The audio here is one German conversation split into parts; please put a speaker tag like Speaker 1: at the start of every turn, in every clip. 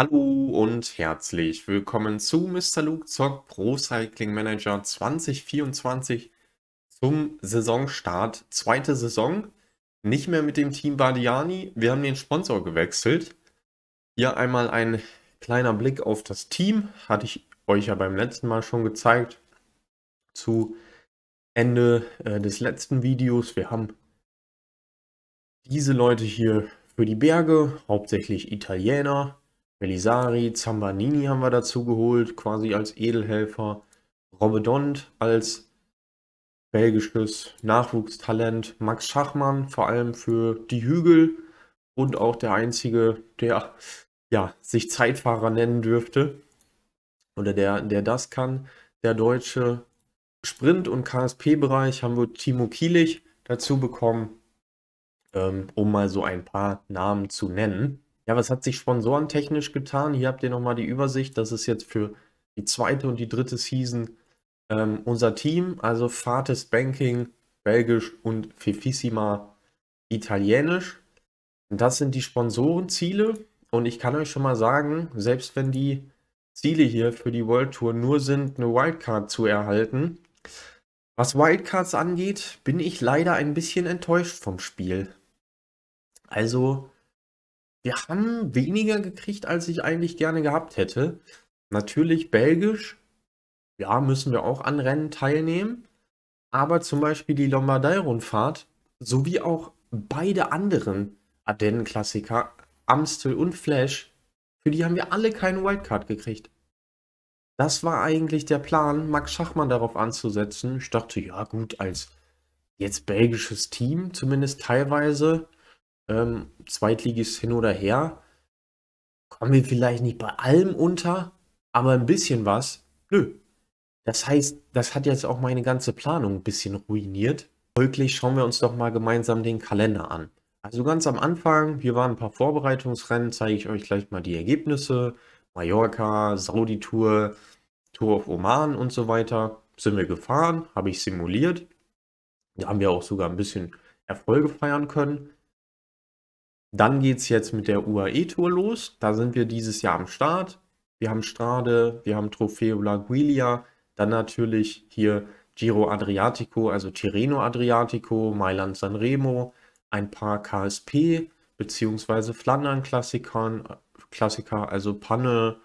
Speaker 1: Hallo und herzlich willkommen zu Mr. Luke Zock Pro Cycling Manager 2024 zum Saisonstart. Zweite Saison, nicht mehr mit dem Team Bardiani. Wir haben den Sponsor gewechselt. Hier einmal ein kleiner Blick auf das Team. Hatte ich euch ja beim letzten Mal schon gezeigt. Zu Ende äh, des letzten Videos. Wir haben diese Leute hier für die Berge, hauptsächlich Italiener Belisari, Zambanini haben wir dazu geholt, quasi als Edelhelfer. Robedont als belgisches Nachwuchstalent. Max Schachmann, vor allem für die Hügel und auch der einzige, der ja, sich Zeitfahrer nennen dürfte. Oder der, der das kann. Der deutsche Sprint- und KSP-Bereich haben wir Timo Kielich dazu bekommen, ähm, um mal so ein paar Namen zu nennen. Ja, was hat sich sponsorentechnisch getan? Hier habt ihr nochmal die Übersicht. Das ist jetzt für die zweite und die dritte Season ähm, unser Team. Also Fates Banking, Belgisch und Fifissima Italienisch. Und das sind die Sponsorenziele. Und ich kann euch schon mal sagen, selbst wenn die Ziele hier für die World Tour nur sind, eine Wildcard zu erhalten. Was Wildcards angeht, bin ich leider ein bisschen enttäuscht vom Spiel. Also, wir haben weniger gekriegt, als ich eigentlich gerne gehabt hätte. Natürlich belgisch, ja, müssen wir auch an Rennen teilnehmen. Aber zum Beispiel die Lombardei-Rundfahrt sowie auch beide anderen Ardennen-Klassiker, Amstel und Flash, für die haben wir alle keine Wildcard gekriegt. Das war eigentlich der Plan, Max Schachmann darauf anzusetzen. Ich dachte, ja gut, als jetzt belgisches Team, zumindest teilweise, ähm, Zweitligist hin oder her, kommen wir vielleicht nicht bei allem unter, aber ein bisschen was. Nö. Das heißt, das hat jetzt auch meine ganze Planung ein bisschen ruiniert. Folglich schauen wir uns doch mal gemeinsam den Kalender an. Also ganz am Anfang, hier waren ein paar Vorbereitungsrennen, zeige ich euch gleich mal die Ergebnisse. Mallorca, Saudi-Tour, Tour of Oman und so weiter. Sind wir gefahren, habe ich simuliert. Da haben wir auch sogar ein bisschen Erfolge feiern können. Dann geht es jetzt mit der UAE-Tour los. Da sind wir dieses Jahr am Start. Wir haben Strade, wir haben Trofeo La Guiglia, dann natürlich hier Giro Adriatico, also Tirreno Adriatico, Mailand Sanremo, ein paar KSP bzw. Flandern-Klassikern, Klassiker, also Panne,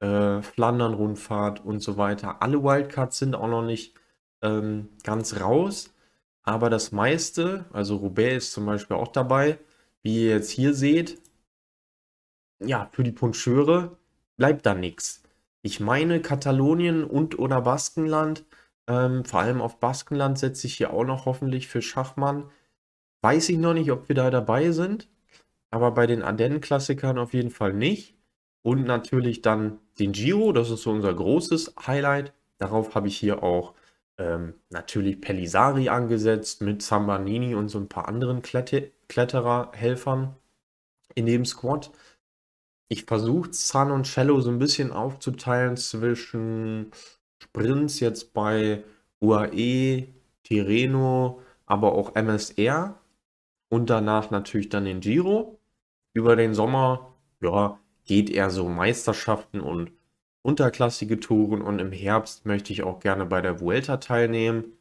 Speaker 1: äh, Flandern-Rundfahrt und so weiter. Alle Wildcards sind auch noch nicht ähm, ganz raus, aber das meiste, also Roubaix ist zum Beispiel auch dabei, wie ihr jetzt hier seht, ja, für die Puncheure bleibt da nichts. Ich meine, Katalonien und oder Baskenland, ähm, vor allem auf Baskenland setze ich hier auch noch hoffentlich für Schachmann. Weiß ich noch nicht, ob wir da dabei sind, aber bei den Ardennen-Klassikern auf jeden Fall nicht. Und natürlich dann den Giro, das ist so unser großes Highlight. Darauf habe ich hier auch ähm, natürlich Pellisari angesetzt mit Zambanini und so ein paar anderen Klette Kletterer, Helfern in dem Squad. Ich versuche Sun und Shallow so ein bisschen aufzuteilen zwischen Sprints jetzt bei UAE, Tireno, aber auch MSR und danach natürlich dann den Giro. Über den Sommer, ja, geht er so Meisterschaften und unterklassige Touren und im Herbst möchte ich auch gerne bei der Vuelta teilnehmen.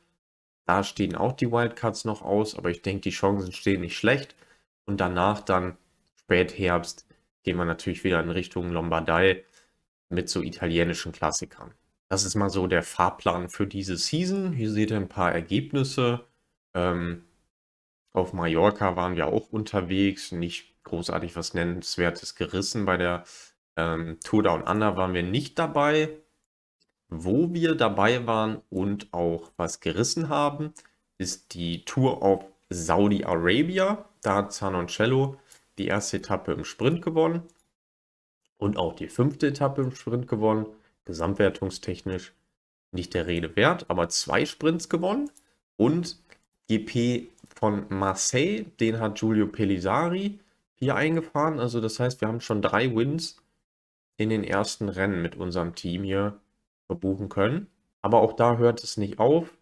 Speaker 1: Da stehen auch die Wildcards noch aus, aber ich denke, die Chancen stehen nicht schlecht. Und danach dann, Spätherbst, gehen wir natürlich wieder in Richtung Lombardei mit so italienischen Klassikern. Das ist mal so der Fahrplan für diese Season. Hier seht ihr ein paar Ergebnisse. Ähm, auf Mallorca waren wir auch unterwegs, nicht großartig was Nennenswertes gerissen. Bei der ähm, Tour Down Under waren wir nicht dabei wo wir dabei waren und auch was gerissen haben, ist die Tour auf Saudi-Arabia. Da hat Zanoncello die erste Etappe im Sprint gewonnen und auch die fünfte Etappe im Sprint gewonnen. Gesamtwertungstechnisch nicht der Rede wert, aber zwei Sprints gewonnen und GP von Marseille, den hat Giulio Pellisari hier eingefahren. Also das heißt, wir haben schon drei Wins in den ersten Rennen mit unserem Team hier verbuchen können. Aber auch da hört es nicht auf.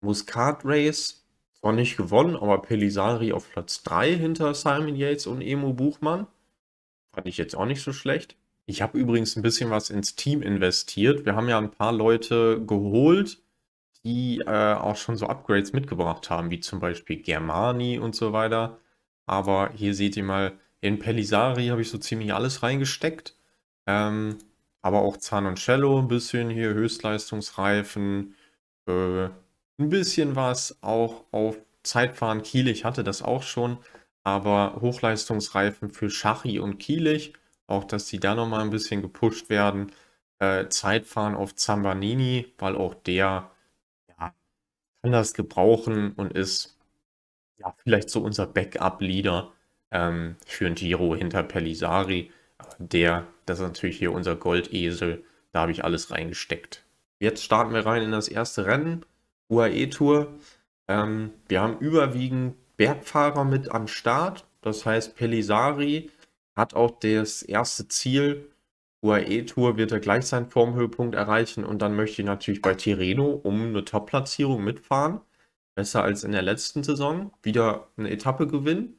Speaker 1: Muscat Race zwar nicht gewonnen, aber Pelisari auf Platz 3 hinter Simon Yates und Emo Buchmann. Fand ich jetzt auch nicht so schlecht. Ich habe übrigens ein bisschen was ins Team investiert. Wir haben ja ein paar Leute geholt, die äh, auch schon so Upgrades mitgebracht haben, wie zum Beispiel Germani und so weiter. Aber hier seht ihr mal, in Pelisari habe ich so ziemlich alles reingesteckt. Ähm, aber auch Zahn und Cello, ein bisschen hier Höchstleistungsreifen, äh, ein bisschen was auch auf Zeitfahren Kielich hatte das auch schon, aber Hochleistungsreifen für Schachi und Kielich, auch dass die da nochmal ein bisschen gepusht werden. Äh, Zeitfahren auf Zambanini, weil auch der ja, kann das gebrauchen und ist ja vielleicht so unser Backup-Leader ähm, für ein Giro hinter Pellisari, der das ist natürlich hier unser Goldesel. Da habe ich alles reingesteckt. Jetzt starten wir rein in das erste Rennen. UAE Tour. Ähm, wir haben überwiegend Bergfahrer mit am Start. Das heißt, Pelisari hat auch das erste Ziel. UAE Tour wird er gleich seinen Formhöhepunkt erreichen und dann möchte ich natürlich bei Tirreno um eine Top-Platzierung mitfahren. Besser als in der letzten Saison. Wieder eine Etappe gewinnen.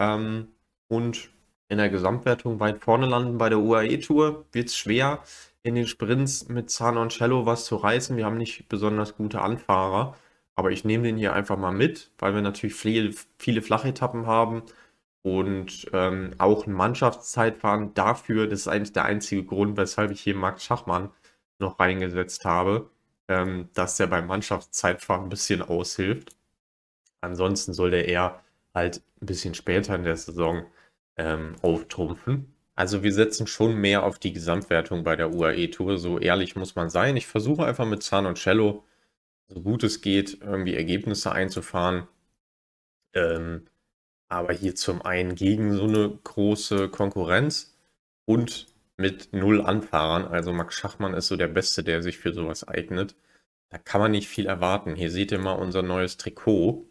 Speaker 1: Ähm, und in der Gesamtwertung weit vorne landen. Bei der UAE-Tour wird es schwer, in den Sprints mit Zahn und Cello was zu reißen. Wir haben nicht besonders gute Anfahrer, aber ich nehme den hier einfach mal mit, weil wir natürlich viel, viele Flachetappen haben und ähm, auch ein Mannschaftszeitfahren dafür. Das ist eigentlich der einzige Grund, weshalb ich hier Marc Schachmann noch reingesetzt habe, ähm, dass der beim Mannschaftszeitfahren ein bisschen aushilft. Ansonsten soll der eher halt ein bisschen später in der Saison ähm, auftrumpfen. Also wir setzen schon mehr auf die Gesamtwertung bei der UAE-Tour, so ehrlich muss man sein. Ich versuche einfach mit Zahn und Cello, so gut es geht, irgendwie Ergebnisse einzufahren. Ähm, aber hier zum einen gegen so eine große Konkurrenz und mit null Anfahrern. Also Max Schachmann ist so der Beste, der sich für sowas eignet. Da kann man nicht viel erwarten. Hier seht ihr mal unser neues Trikot.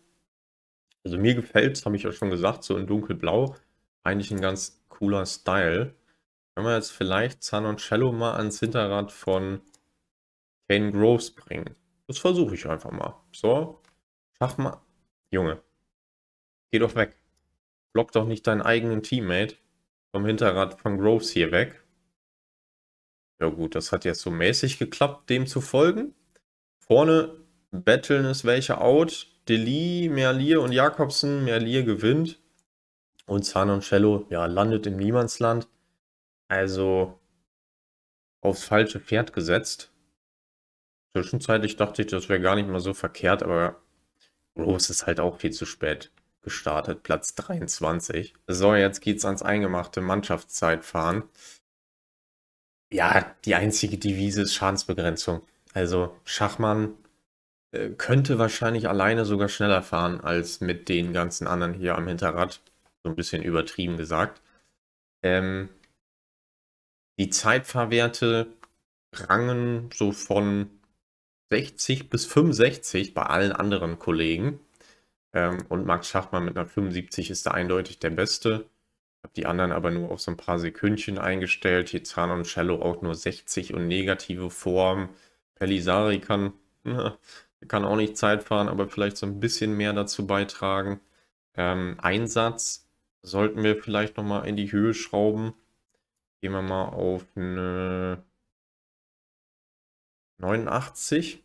Speaker 1: Also mir gefällt es, habe ich auch schon gesagt, so in dunkelblau eigentlich ein ganz cooler Style. Können wir jetzt vielleicht Sun und Cello mal ans Hinterrad von Kane Groves bringen? Das versuche ich einfach mal. So, schaff mal. Junge, geh doch weg. Block doch nicht deinen eigenen Teammate vom Hinterrad von Groves hier weg. Ja gut, das hat jetzt so mäßig geklappt, dem zu folgen. Vorne battlen ist welche out. Deli, Merlier und Jakobsen. Merlier gewinnt. Und Sanoncello, ja, landet im Niemandsland. Also aufs falsche Pferd gesetzt. Zwischenzeitlich dachte ich, das wäre gar nicht mal so verkehrt, aber Rose ist halt auch viel zu spät gestartet, Platz 23. So, jetzt geht's ans eingemachte Mannschaftszeitfahren. Ja, die einzige Devise ist Schadensbegrenzung. Also Schachmann äh, könnte wahrscheinlich alleine sogar schneller fahren als mit den ganzen anderen hier am Hinterrad so ein bisschen übertrieben gesagt. Ähm, die Zeitfahrwerte rangen so von 60 bis 65 bei allen anderen Kollegen. Ähm, und Max Schachmann mit einer 75 ist da eindeutig der Beste. Habe die anderen aber nur auf so ein paar Sekündchen eingestellt. Hier Zahn und Cello auch nur 60 und negative Form. Pelisari kann, na, kann auch nicht Zeit fahren, aber vielleicht so ein bisschen mehr dazu beitragen. Ähm, Einsatz sollten wir vielleicht nochmal in die Höhe schrauben. Gehen wir mal auf eine 89.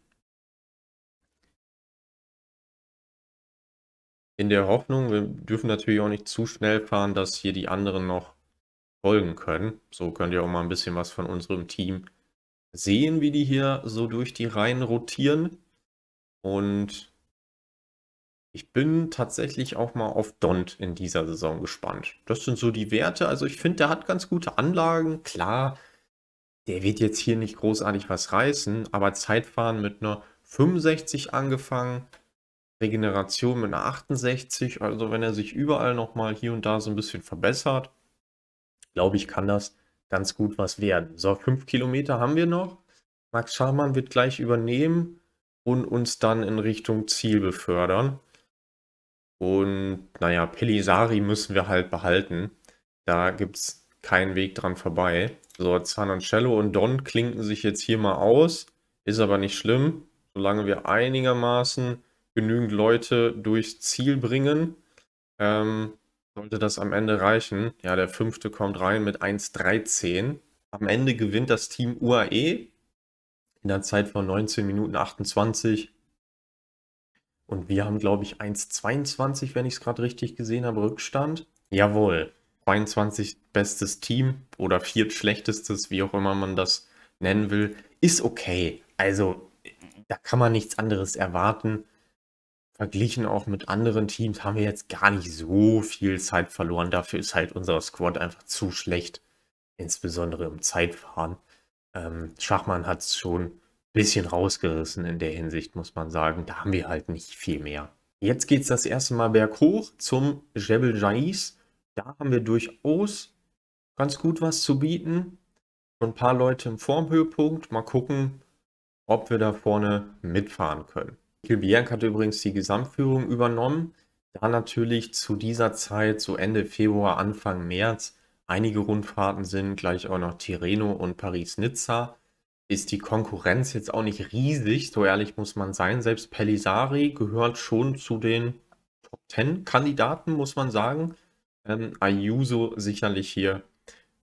Speaker 1: In der Hoffnung, wir dürfen natürlich auch nicht zu schnell fahren, dass hier die anderen noch folgen können. So könnt ihr auch mal ein bisschen was von unserem Team sehen, wie die hier so durch die Reihen rotieren. Und ich bin tatsächlich auch mal auf Dont in dieser Saison gespannt. Das sind so die Werte. Also ich finde, der hat ganz gute Anlagen. Klar, der wird jetzt hier nicht großartig was reißen, aber Zeitfahren mit einer 65 angefangen, Regeneration mit einer 68. Also wenn er sich überall nochmal hier und da so ein bisschen verbessert, glaube ich, kann das ganz gut was werden. So, fünf Kilometer haben wir noch. Max Scharmann wird gleich übernehmen und uns dann in Richtung Ziel befördern. Und naja, Pelisari müssen wir halt behalten. Da gibt es keinen Weg dran vorbei. So, Zanoncello und und Don klinken sich jetzt hier mal aus. Ist aber nicht schlimm, solange wir einigermaßen genügend Leute durchs Ziel bringen. Ähm, sollte das am Ende reichen. Ja, der fünfte kommt rein mit 1,13. Am Ende gewinnt das Team UAE in der Zeit von 19 Minuten 28. Und wir haben, glaube ich, 1,22, wenn ich es gerade richtig gesehen habe, Rückstand. Jawohl, 22 bestes Team oder viertschlechtestes, wie auch immer man das nennen will, ist okay. Also da kann man nichts anderes erwarten. Verglichen auch mit anderen Teams haben wir jetzt gar nicht so viel Zeit verloren. Dafür ist halt unser Squad einfach zu schlecht, insbesondere im Zeitfahren. Ähm, Schachmann hat es schon bisschen rausgerissen in der Hinsicht, muss man sagen. Da haben wir halt nicht viel mehr. Jetzt geht es das erste Mal berghoch zum Jebel Jais. Da haben wir durchaus ganz gut was zu bieten. ein paar Leute im Formhöhepunkt. Mal gucken, ob wir da vorne mitfahren können. Kilbjerg hat übrigens die Gesamtführung übernommen. Da natürlich zu dieser Zeit, so Ende Februar, Anfang März, einige Rundfahrten sind, gleich auch noch Tirreno und Paris-Nizza ist die Konkurrenz jetzt auch nicht riesig, so ehrlich muss man sein. Selbst Pelisari gehört schon zu den Top 10 Kandidaten, muss man sagen. Ähm, Ayuso sicherlich hier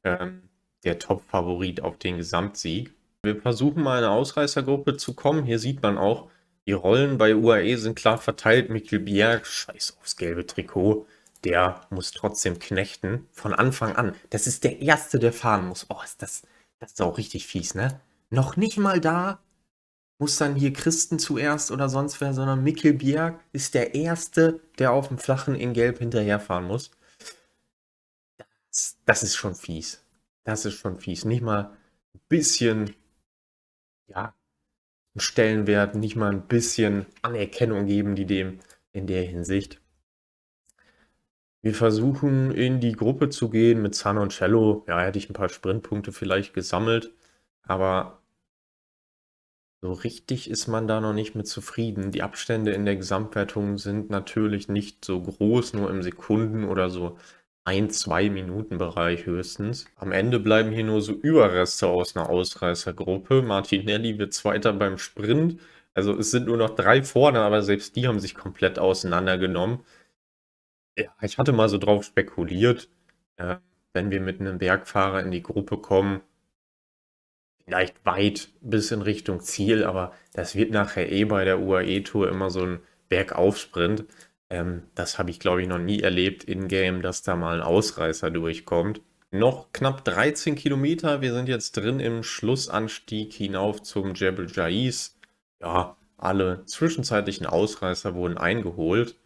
Speaker 1: ähm, der Top-Favorit auf den Gesamtsieg. Wir versuchen mal eine Ausreißergruppe zu kommen. Hier sieht man auch, die Rollen bei UAE sind klar verteilt. Mikkel Bjerg, scheiß aufs gelbe Trikot. Der muss trotzdem knechten. Von Anfang an. Das ist der Erste, der fahren muss. Oh, ist das, das ist auch richtig fies, ne? Noch nicht mal da muss dann hier Christen zuerst oder sonst wer, sondern Mikkel Bjerg ist der Erste, der auf dem Flachen in Gelb hinterherfahren muss. Das, das ist schon fies. Das ist schon fies. Nicht mal ein bisschen, ja, Stellenwert, nicht mal ein bisschen Anerkennung geben die dem in der Hinsicht. Wir versuchen in die Gruppe zu gehen mit San und Cello. Ja, hätte ich ein paar Sprintpunkte vielleicht gesammelt, aber so richtig ist man da noch nicht mit zufrieden. Die Abstände in der Gesamtwertung sind natürlich nicht so groß, nur im Sekunden- oder so ein, zwei Minuten Bereich höchstens. Am Ende bleiben hier nur so Überreste aus einer Ausreißergruppe. Martinelli wird Zweiter beim Sprint. Also es sind nur noch drei vorne, aber selbst die haben sich komplett auseinandergenommen. Ja, ich hatte mal so drauf spekuliert, äh, wenn wir mit einem Bergfahrer in die Gruppe kommen, vielleicht weit bis in Richtung Ziel, aber das wird nachher eh bei der UAE-Tour immer so ein Bergaufsprint. Ähm, das habe ich, glaube ich, noch nie erlebt in-game, dass da mal ein Ausreißer durchkommt. Noch knapp 13 Kilometer. Wir sind jetzt drin im Schlussanstieg hinauf zum Jebel Jais. Ja, alle zwischenzeitlichen Ausreißer wurden eingeholt.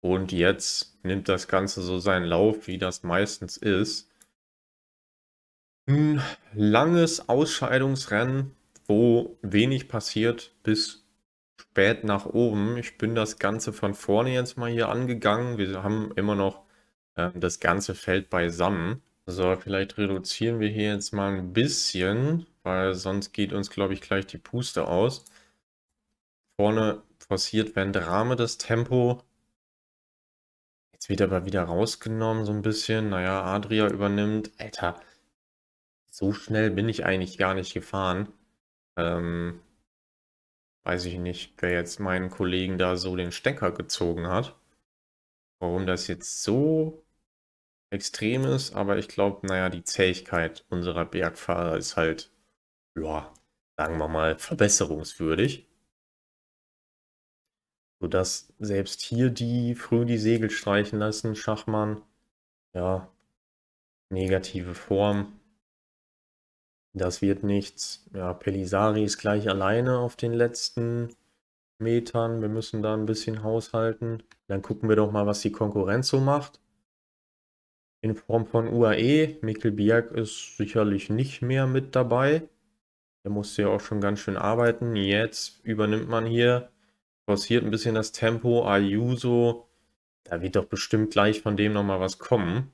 Speaker 1: Und jetzt nimmt das Ganze so seinen Lauf, wie das meistens ist. Ein langes Ausscheidungsrennen, wo wenig passiert bis spät nach oben. Ich bin das Ganze von vorne jetzt mal hier angegangen. Wir haben immer noch äh, das ganze Feld beisammen. So, vielleicht reduzieren wir hier jetzt mal ein bisschen, weil sonst geht uns, glaube ich, gleich die Puste aus. Vorne forciert Vendrame das Tempo. Jetzt wird aber wieder rausgenommen so ein bisschen. Naja, Adria übernimmt. Alter, so schnell bin ich eigentlich gar nicht gefahren. Ähm, weiß ich nicht, wer jetzt meinen Kollegen da so den Stecker gezogen hat. Warum das jetzt so extrem ist, aber ich glaube, naja, die Zähigkeit unserer Bergfahrer ist halt, ja, sagen wir mal, verbesserungswürdig. Sodass selbst hier die früh die Segel streichen lassen, Schachmann, ja, negative Form, das wird nichts. Ja, Pelisari ist gleich alleine auf den letzten Metern. Wir müssen da ein bisschen haushalten. Dann gucken wir doch mal, was die Konkurrenz so macht. In Form von UAE. Mikkel Bjerg ist sicherlich nicht mehr mit dabei. Der musste ja auch schon ganz schön arbeiten. Jetzt übernimmt man hier, forciert ein bisschen das Tempo. Ayuso, da wird doch bestimmt gleich von dem nochmal was kommen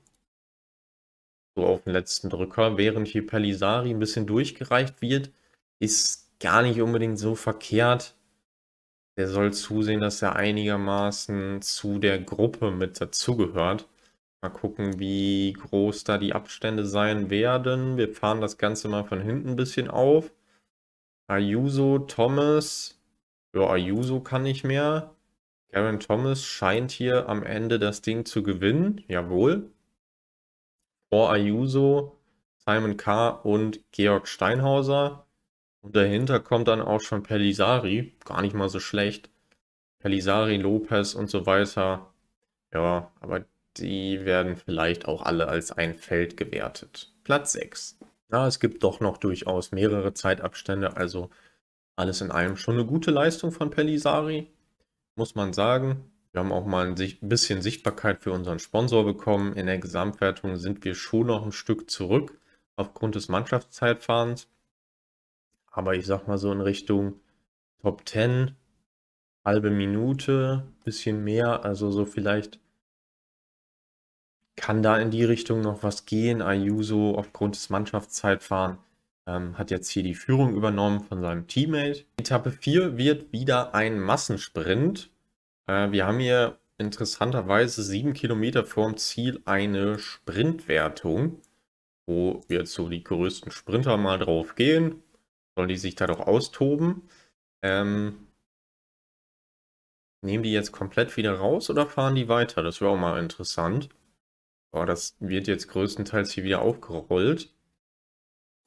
Speaker 1: so auf den letzten Drücker, während hier Palisari ein bisschen durchgereicht wird, ist gar nicht unbedingt so verkehrt. Der soll zusehen, dass er einigermaßen zu der Gruppe mit dazugehört. Mal gucken, wie groß da die Abstände sein werden. Wir fahren das Ganze mal von hinten ein bisschen auf. Ayuso, Thomas. Ja, Ayuso kann nicht mehr. Garen Thomas scheint hier am Ende das Ding zu gewinnen. Jawohl vor Ayuso, Simon K. und Georg Steinhauser. Und dahinter kommt dann auch schon Pelisari, gar nicht mal so schlecht. Pelisari, Lopez und so weiter. Ja, aber die werden vielleicht auch alle als ein Feld gewertet. Platz 6. Ja, es gibt doch noch durchaus mehrere Zeitabstände, also alles in allem schon eine gute Leistung von Pelisari, muss man sagen. Wir haben auch mal ein bisschen Sichtbarkeit für unseren Sponsor bekommen. In der Gesamtwertung sind wir schon noch ein Stück zurück aufgrund des Mannschaftszeitfahrens. Aber ich sag mal so in Richtung Top 10, halbe Minute, bisschen mehr, also so vielleicht kann da in die Richtung noch was gehen. Ayuso aufgrund des Mannschaftszeitfahrens ähm, hat jetzt hier die Führung übernommen von seinem Teammate. Etappe 4 wird wieder ein Massensprint. Äh, wir haben hier interessanterweise sieben Kilometer vorm Ziel eine Sprintwertung, wo jetzt so die größten Sprinter mal drauf gehen. Sollen die sich da doch austoben? Ähm, nehmen die jetzt komplett wieder raus oder fahren die weiter? Das wäre auch mal interessant. Aber das wird jetzt größtenteils hier wieder aufgerollt.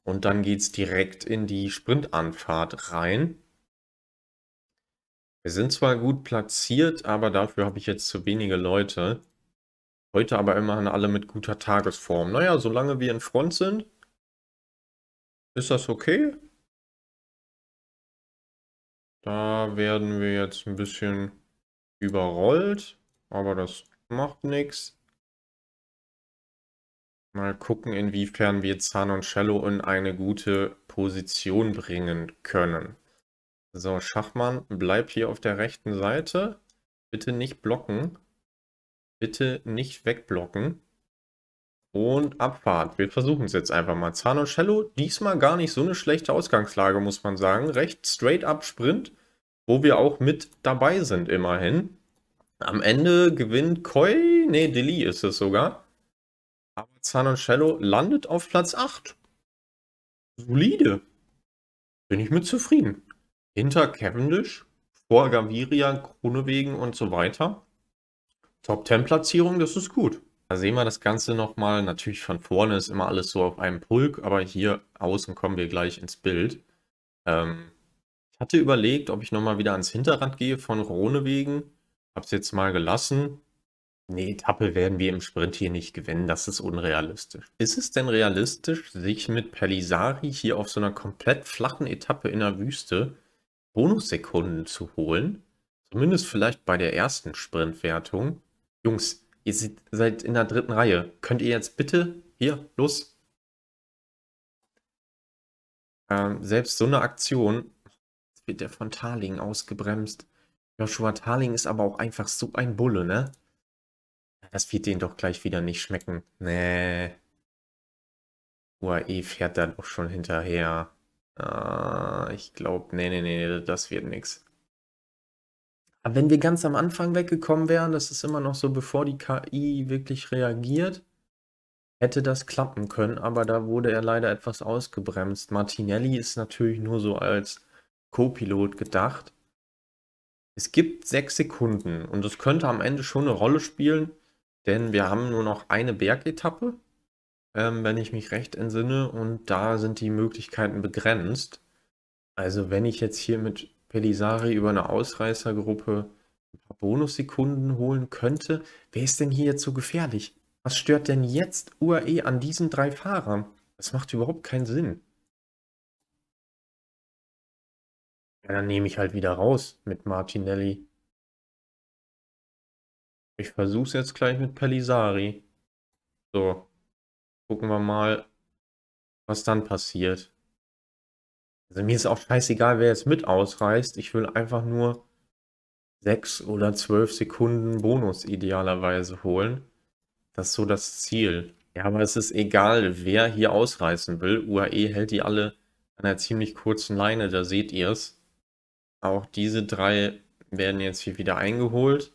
Speaker 1: Und dann geht es direkt in die Sprintanfahrt rein. Wir sind zwar gut platziert, aber dafür habe ich jetzt zu wenige Leute. Heute aber immerhin alle mit guter Tagesform. Naja, solange wir in Front sind, ist das okay. Da werden wir jetzt ein bisschen überrollt, aber das macht nichts. Mal gucken, inwiefern wir Zahn und Cello in eine gute Position bringen können. So, Schachmann, bleib hier auf der rechten Seite. Bitte nicht blocken. Bitte nicht wegblocken. Und Abfahrt. Wir versuchen es jetzt einfach mal. Zahn und Cello, diesmal gar nicht so eine schlechte Ausgangslage, muss man sagen. Recht straight up Sprint, wo wir auch mit dabei sind immerhin. Am Ende gewinnt Koi, nee, Deli ist es sogar. Aber Zahn und Cello landet auf Platz 8. Solide. Bin ich mit zufrieden hinter Cavendish, vor Gaviria, Grunewegen und so weiter. Top 10 Platzierung, das ist gut. Da sehen wir das Ganze nochmal. Natürlich von vorne ist immer alles so auf einem Pulk, aber hier außen kommen wir gleich ins Bild. Ähm, ich hatte überlegt, ob ich nochmal wieder ans Hinterrand gehe von Ronewegen. Hab's jetzt mal gelassen. Eine Etappe werden wir im Sprint hier nicht gewinnen, das ist unrealistisch. Ist es denn realistisch, sich mit Pelisari hier auf so einer komplett flachen Etappe in der Wüste Bonussekunden zu holen. Zumindest vielleicht bei der ersten Sprintwertung. Jungs, ihr seid in der dritten Reihe. Könnt ihr jetzt bitte hier los? Ähm, selbst so eine Aktion jetzt wird der von Tarling ausgebremst. Joshua Tarling ist aber auch einfach so ein Bulle, ne? Das wird den doch gleich wieder nicht schmecken. Nee. UAE fährt dann auch schon hinterher. Ah, ich glaube, nee, nee, nee, das wird nichts. Aber wenn wir ganz am Anfang weggekommen wären, das ist immer noch so, bevor die KI wirklich reagiert, hätte das klappen können, aber da wurde er leider etwas ausgebremst. Martinelli ist natürlich nur so als Co-Pilot gedacht. Es gibt sechs Sekunden und das könnte am Ende schon eine Rolle spielen, denn wir haben nur noch eine Bergetappe ähm, wenn ich mich recht entsinne. Und da sind die Möglichkeiten begrenzt. Also wenn ich jetzt hier mit Pelisari über eine Ausreißergruppe ein paar Bonussekunden holen könnte, wer ist denn hier jetzt so gefährlich? Was stört denn jetzt UAE an diesen drei Fahrern? Das macht überhaupt keinen Sinn. Ja, dann nehme ich halt wieder raus mit Martinelli. Ich versuche es jetzt gleich mit Pelisari. So, gucken wir mal, was dann passiert. Also mir ist auch scheißegal, wer jetzt mit ausreißt. Ich will einfach nur 6 oder 12 Sekunden Bonus idealerweise holen. Das ist so das Ziel. Ja, aber es ist egal, wer hier ausreißen will. UAE hält die alle an einer ziemlich kurzen Leine, da seht ihr es. Auch diese drei werden jetzt hier wieder eingeholt.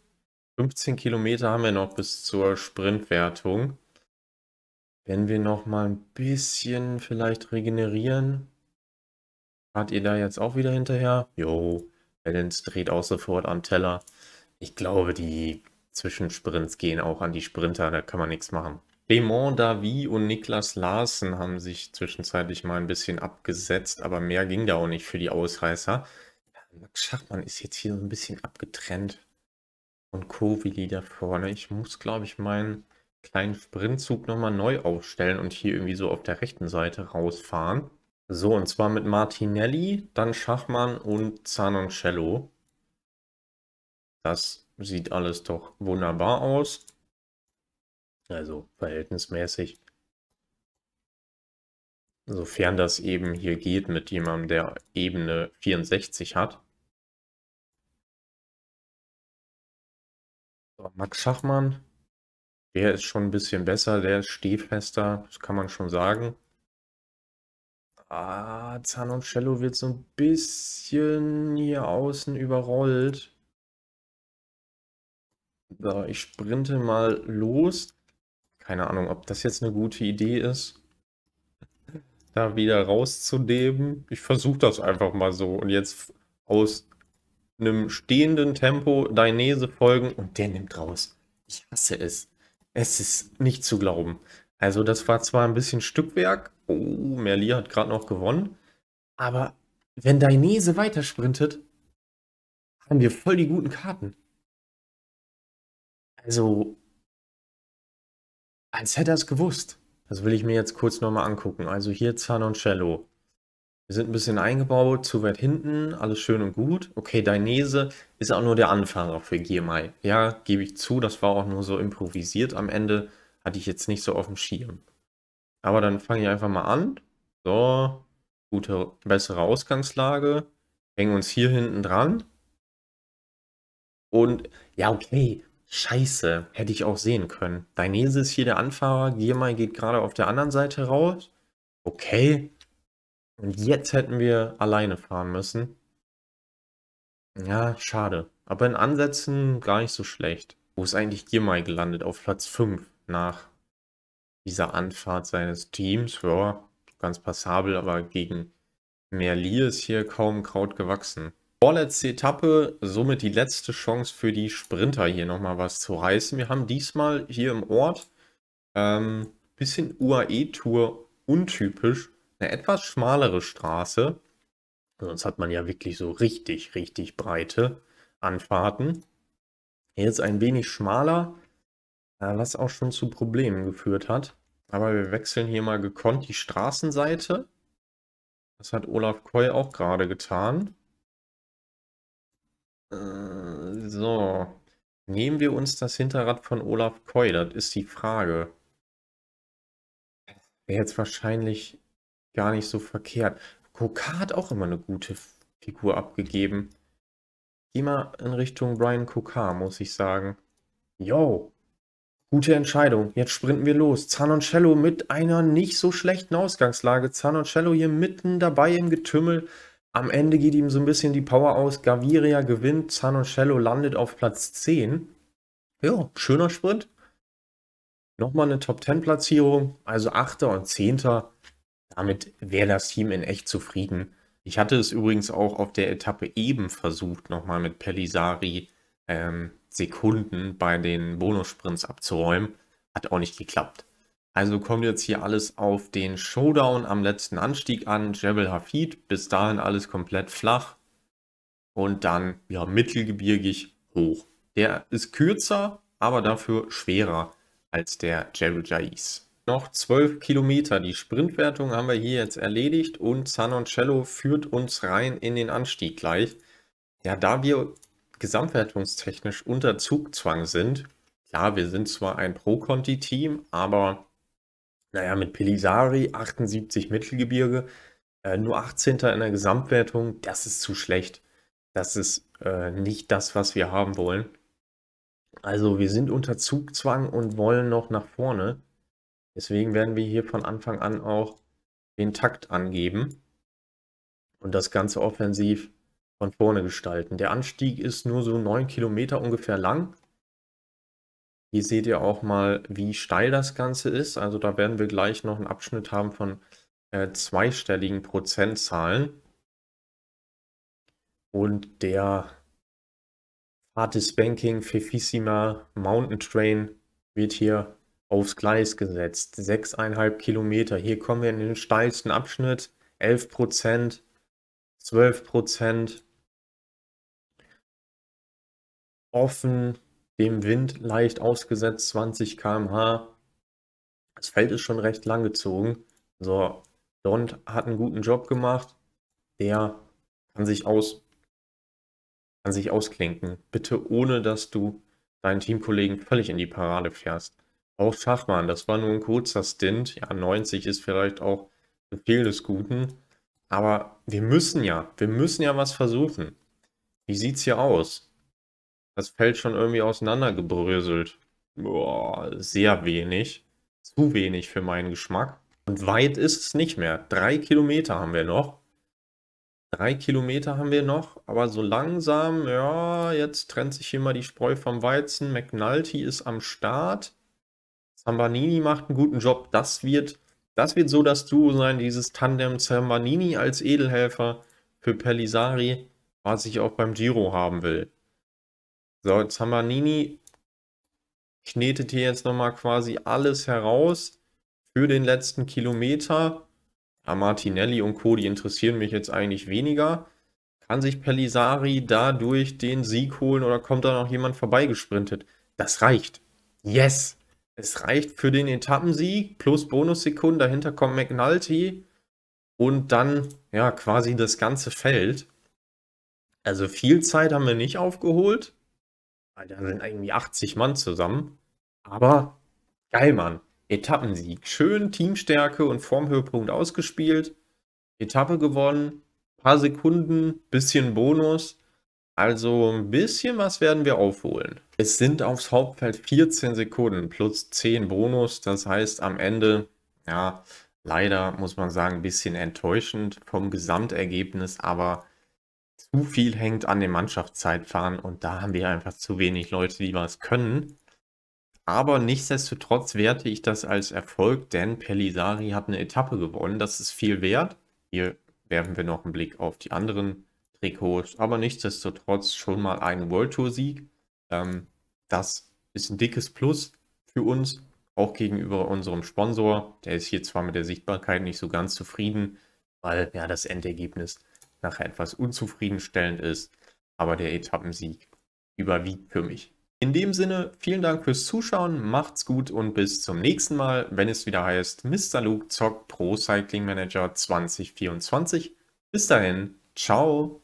Speaker 1: 15 Kilometer haben wir noch bis zur Sprintwertung wenn wir noch mal ein bisschen vielleicht regenerieren. Fahrt ihr da jetzt auch wieder hinterher? Jo, Balance dreht auch sofort am Teller. Ich glaube, die Zwischensprints gehen auch an die Sprinter, da kann man nichts machen. Raymond Davy und Niklas Larsen haben sich zwischenzeitlich mal ein bisschen abgesetzt, aber mehr ging da auch nicht für die Ausreißer. Max Schachmann ist jetzt hier so ein bisschen abgetrennt. Und Kovili da vorne. Ich muss, glaube ich, meinen kleinen Sprintzug nochmal neu aufstellen und hier irgendwie so auf der rechten Seite rausfahren. So, und zwar mit Martinelli, dann Schachmann und Zanoncello. Das sieht alles doch wunderbar aus. Also verhältnismäßig. Sofern das eben hier geht mit jemandem, der Ebene 64 hat. Max Schachmann der ist schon ein bisschen besser, der ist stehfester, das kann man schon sagen. Ah, Zahn und Cello wird so ein bisschen hier außen überrollt. So, ich sprinte mal los. Keine Ahnung, ob das jetzt eine gute Idee ist, da wieder rauszunehmen. Ich versuche das einfach mal so. Und jetzt aus einem stehenden Tempo Dainese folgen und der nimmt raus. Ich hasse es. Es ist nicht zu glauben. Also das war zwar ein bisschen Stückwerk. Oh, Merli hat gerade noch gewonnen. Aber wenn Dainese weitersprintet, haben wir voll die guten Karten. Also, als hätte er es gewusst. Das will ich mir jetzt kurz nochmal angucken. Also hier Zanoncello. Cello. Wir sind ein bisschen eingebaut, zu weit hinten, alles schön und gut. Okay, Deinese ist auch nur der Anfahrer für GMI. Ja, gebe ich zu, das war auch nur so improvisiert am Ende. Hatte ich jetzt nicht so auf dem Schirm. Aber dann fange ich einfach mal an. So, gute, bessere Ausgangslage. Hängen uns hier hinten dran. Und, ja, okay, scheiße, hätte ich auch sehen können. Deinese ist hier der Anfahrer, Giermai geht gerade auf der anderen Seite raus. Okay, und jetzt hätten wir alleine fahren müssen. Ja, schade. Aber in Ansätzen gar nicht so schlecht. Wo ist eigentlich Girmay gelandet? Auf Platz 5 nach dieser Anfahrt seines Teams. Ja, ganz passabel, aber gegen Merli ist hier kaum Kraut gewachsen. Vorletzte Etappe, somit die letzte Chance für die Sprinter hier nochmal was zu reißen. Wir haben diesmal hier im Ort ähm, bisschen UAE-Tour untypisch eine etwas schmalere Straße. Sonst hat man ja wirklich so richtig, richtig breite Anfahrten. Jetzt ein wenig schmaler, äh, was auch schon zu Problemen geführt hat. Aber wir wechseln hier mal gekonnt die Straßenseite. Das hat Olaf Koy auch gerade getan. Äh, so, nehmen wir uns das Hinterrad von Olaf Koy, das ist die Frage. Wäre jetzt wahrscheinlich gar nicht so verkehrt. Kokar hat auch immer eine gute Figur abgegeben. Geh mal in Richtung Brian Kokar, muss ich sagen. Yo, gute Entscheidung. Jetzt sprinten wir los. Zanoncello mit einer nicht so schlechten Ausgangslage. Zanoncello hier mitten dabei im Getümmel. Am Ende geht ihm so ein bisschen die Power aus. Gaviria gewinnt. Zanoncello landet auf Platz 10. Ja, schöner Sprint. Nochmal eine Top-10-Platzierung. Also 8. und 10 damit wäre das Team in echt zufrieden. Ich hatte es übrigens auch auf der Etappe eben versucht, nochmal mit Pellisari ähm, Sekunden bei den Bonussprints abzuräumen. Hat auch nicht geklappt. Also kommt jetzt hier alles auf den Showdown am letzten Anstieg an, Jebel Hafid. Bis dahin alles komplett flach und dann ja mittelgebirgig hoch. Der ist kürzer, aber dafür schwerer als der Jebel Jais noch 12 Kilometer. Die Sprintwertung haben wir hier jetzt erledigt und Sanoncello führt uns rein in den Anstieg gleich. Ja, da wir gesamtwertungstechnisch unter Zugzwang sind, klar, wir sind zwar ein Pro-Conti-Team, aber naja, mit Pelisari 78 Mittelgebirge, äh, nur 18. in der Gesamtwertung, das ist zu schlecht. Das ist äh, nicht das, was wir haben wollen. Also wir sind unter Zugzwang und wollen noch nach vorne. Deswegen werden wir hier von Anfang an auch den Takt angeben und das Ganze offensiv von vorne gestalten. Der Anstieg ist nur so 9 Kilometer ungefähr lang. Hier seht ihr auch mal, wie steil das Ganze ist. Also da werden wir gleich noch einen Abschnitt haben von äh, zweistelligen Prozentzahlen. Und der Artist Banking Fifissima Mountain Train wird hier aufs Gleis gesetzt. 6,5 Kilometer. Hier kommen wir in den steilsten Abschnitt. 11 Prozent, 12 Prozent. Offen, dem Wind leicht ausgesetzt, 20 km/h. Das Feld ist schon recht lang gezogen. So, Dont hat einen guten Job gemacht. Der kann sich aus kann sich ausklinken. Bitte ohne, dass du deinen Teamkollegen völlig in die Parade fährst. Auch Schachmann, das war nur ein kurzer Stint. Ja, 90 ist vielleicht auch ein Befehl des Guten. Aber wir müssen ja, wir müssen ja was versuchen. Wie sieht's hier aus? Das Feld schon irgendwie auseinandergebröselt. Boah, sehr wenig. Zu wenig für meinen Geschmack. Und weit ist es nicht mehr. Drei Kilometer haben wir noch. Drei Kilometer haben wir noch, aber so langsam, ja, jetzt trennt sich hier mal die Spreu vom Weizen. McNulty ist am Start. Zambanini macht einen guten Job. Das wird, das wird so das Duo sein, dieses Tandem Zambanini als Edelhelfer für Pellisari, was ich auch beim Giro haben will. So, Zambanini knetet hier jetzt nochmal quasi alles heraus für den letzten Kilometer. Ja, Martinelli und Co., die interessieren mich jetzt eigentlich weniger. Kann sich Pellisari dadurch den Sieg holen oder kommt da noch jemand vorbeigesprintet? Das reicht. Yes! Es reicht für den Etappensieg plus Bonussekunden. Dahinter kommt McNulty und dann ja quasi das ganze Feld. Also viel Zeit haben wir nicht aufgeholt. Da sind irgendwie 80 Mann zusammen. Aber geil, Mann. Etappensieg. Schön Teamstärke und Formhöhepunkt ausgespielt. Etappe gewonnen. Paar Sekunden, bisschen Bonus. Also ein bisschen was werden wir aufholen. Es sind aufs Hauptfeld 14 Sekunden plus 10 Bonus. Das heißt am Ende, ja, leider muss man sagen, ein bisschen enttäuschend vom Gesamtergebnis, aber zu viel hängt an dem Mannschaftszeitfahren und da haben wir einfach zu wenig Leute, die was können. Aber nichtsdestotrotz werte ich das als Erfolg, denn Pellisari hat eine Etappe gewonnen. Das ist viel wert. Hier werfen wir noch einen Blick auf die anderen Trikots. Aber nichtsdestotrotz schon mal ein World Tour Sieg. Ähm, das ist ein dickes Plus für uns, auch gegenüber unserem Sponsor. Der ist hier zwar mit der Sichtbarkeit nicht so ganz zufrieden, weil ja das Endergebnis nachher etwas unzufriedenstellend ist, aber der Etappensieg überwiegt für mich. In dem Sinne, vielen Dank fürs Zuschauen, macht's gut und bis zum nächsten Mal, wenn es wieder heißt, Mr. Luke Zock Pro Cycling Manager 2024. Bis dahin, ciao!